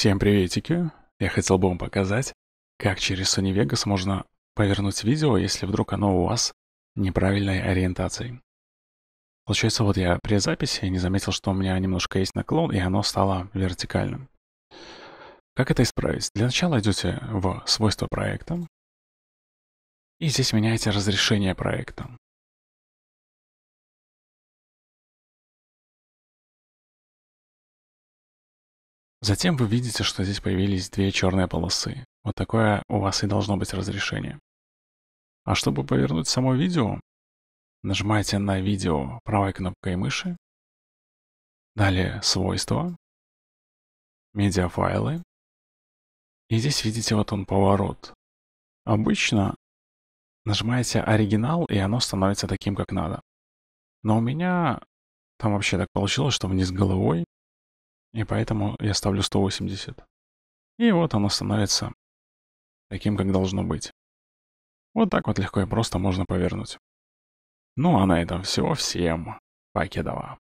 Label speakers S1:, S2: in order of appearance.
S1: Всем приветики! Я хотел бы вам показать, как через Sony Vegas можно повернуть видео, если вдруг оно у вас неправильной ориентацией. Получается, вот я при записи не заметил, что у меня немножко есть наклон, и оно стало вертикальным. Как это исправить? Для начала идете в свойства проекта,
S2: и здесь меняете разрешение проекта. Затем вы видите, что здесь появились две черные полосы. Вот такое у вас и
S1: должно быть разрешение. А чтобы повернуть само видео, нажимаете
S2: на видео правой кнопкой мыши, далее свойства, медиафайлы, и здесь видите вот он поворот.
S3: Обычно нажимаете оригинал, и оно становится таким, как надо. Но у меня там вообще так получилось, что вниз головой, и поэтому я ставлю 180. И вот оно становится таким, как
S2: должно быть. Вот так вот легко и просто можно повернуть. Ну а на этом все, Всем покедова.